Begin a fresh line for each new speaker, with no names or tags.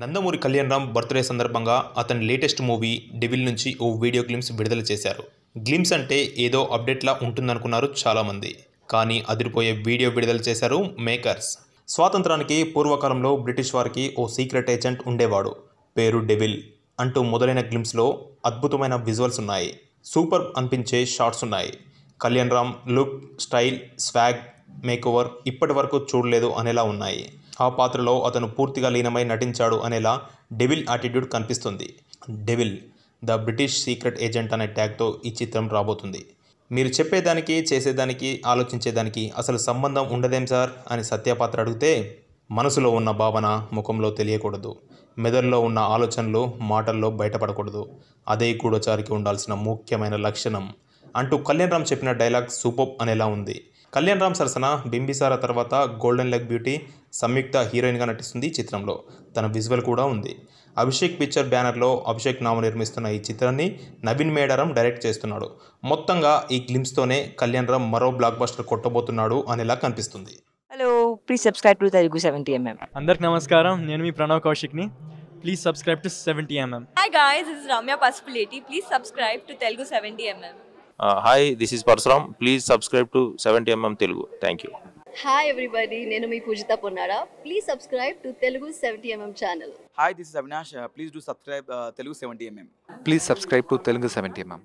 Nandamuri Kalyan Ram birthday సందర్భంగా అతని latest movie devil నుంచి ఓ వీడియో గ్లిమ్స్ విడుదల చేశారు గ్లిమ్స్ అంటే ఏదో అప్డేట్లా ఉంటుందనుకున్నారు చాలామంది కానీ అదిరిపోయే వీడియో విడుదల చేశారు మేకర్స్ స్వాతంత్రానికి పూర్వకాలంలో బ్రిటిష్ వారికి ఓ సీక్రెట్ ఏజెంట్ ఉండేవాడు పేరు డెవిల్ అంటూ మొదలైన గ్లిమ్స్లో అద్భుతమైన విజువల్స్ ఉన్నాయి సూపర్ అనిపించే షార్ట్స్ ఉన్నాయి Kalyan Ram look style swag makeover ఇప్పటి వరకు చూడలేదు అనేలా ఉన్నాయి ఆ పాత్రలో అతను పూర్తిగా లీనమై నటించాడు అనేలా డెవిల్ యాటిట్యూడ్ కనిపిస్తుంది devil the British secret agent అనే ట్యాగ్తో ఈ చిత్రం రాబోతుంది మీరు చెప్పేదానికి చేసేదానికి ఆలోచించేదానికి అసలు సంబంధం ఉండదేం సార్ అని సత్యపాత్ర అడిగితే మనసులో ఉన్న భావన ముఖంలో తెలియకూడదు మెదడులో ఉన్న ఆలోచనలు మాటల్లో బయటపడకూడదు అదే గూఢచారికి ఉండాల్సిన ముఖ్యమైన లక్షణం అంటూ కళ్యాణ్ రామ్ చెప్పిన డైలాగ్ సూపప్ అనేలా ఉంది కళ్యాణ్ రామ్ సరసన బింబిసార తర్వాత గోల్డెన్ లెగ్ బ్యూటీ సంయుక్త హీరోయిన్గా నటిస్తుంది ఈ చిత్రంలో తన విజువల్ కూడా ఉంది అభిషేక్ పిక్చర్ బ్యానర్లో అభిషేక్ నామ నిర్మిస్తున్న ఈ చిత్రాన్ని నవీన్ మేడారం డైరెక్ట్ చేస్తున్నాడు మొత్తంగా ఈ గ్లిమ్స్తోనే కళ్యాణ్ రామ్ మరో బ్లాక్ బస్టర్ కొట్టబోతున్నాడు అనేలా కనిపిస్తుంది hello please subscribe to Telugu seventy MM అందరికి నమస్కారం నేను మీ ప్రణవ్ కౌశిక్ని please subscribe to seventy MM hi guys is Ramya Pasupuleti please subscribe to Telugu seventy MM hi this is Parashuram please subscribe to seventy MM Telugu thank you hi everybody నేను మీ Poojitha Ponnada please subscribe to Telugu seventy MM channel hi this is Avinash please do subscribe Telugu seventy MM please subscribe to Telugu seventy MM